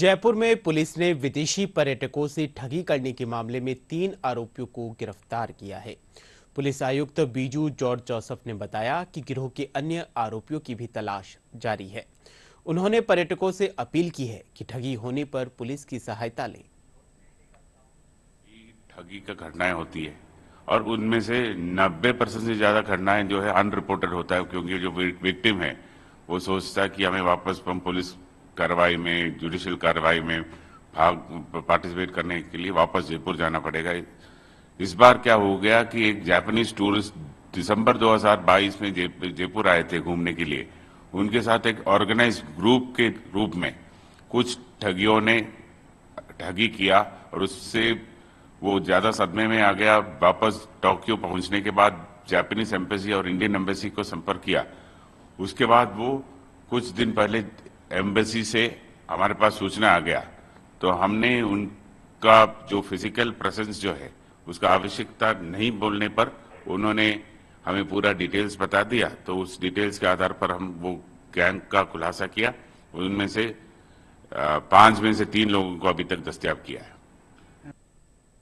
जयपुर में पुलिस ने विदेशी पर्यटकों से ठगी करने के मामले में तीन आरोपियों को गिरफ्तार किया है पुलिस आयुक्त बीजू जॉर्ज जोसफ ने बताया कि गिरोह के अन्य आरोपियों की भी तलाश जारी है उन्होंने पर्यटकों से अपील की है कि ठगी होने पर पुलिस की सहायता लें ठगी का घटनाएं होती है और उनमें से 90 परसेंट से ज़्यादा घटनाएं जो है अनरिपोर्टेड होता है क्योंकि जो विक्टिम है वो सोचता है कि हमें वापस हम पुलिस कार्रवाई में जुडिशियल कार्रवाई में भाग पार्टिसिपेट करने के लिए वापस जयपुर जाना पड़ेगा इस बार क्या हो गया कि एक जापानीज टूरिस्ट दिसंबर 2022 में जयपुर आए थे घूमने के लिए उनके साथ एक ऑर्गेनाइज ग्रुप के रूप में कुछ ठगियों ने ठगी किया और उससे वो ज़्यादा सदमे में आ गया वापस टोक्यो पहुंचने के बाद जापानीज एम्बेसी और इंडियन एम्बेसी को संपर्क किया उसके बाद वो कुछ दिन पहले एम्बेसी से हमारे पास सूचना आ गया तो हमने उनका जो फिजिकल प्रेजेंस जो है उसका आवश्यकता नहीं बोलने पर उन्होंने हमें पूरा डिटेल्स बता दिया तो उस डिटेल्स के आधार पर हम वो गैंग का खुलासा किया उनमें से पांच में से तीन लोगों को अभी तक दस्तियाब किया है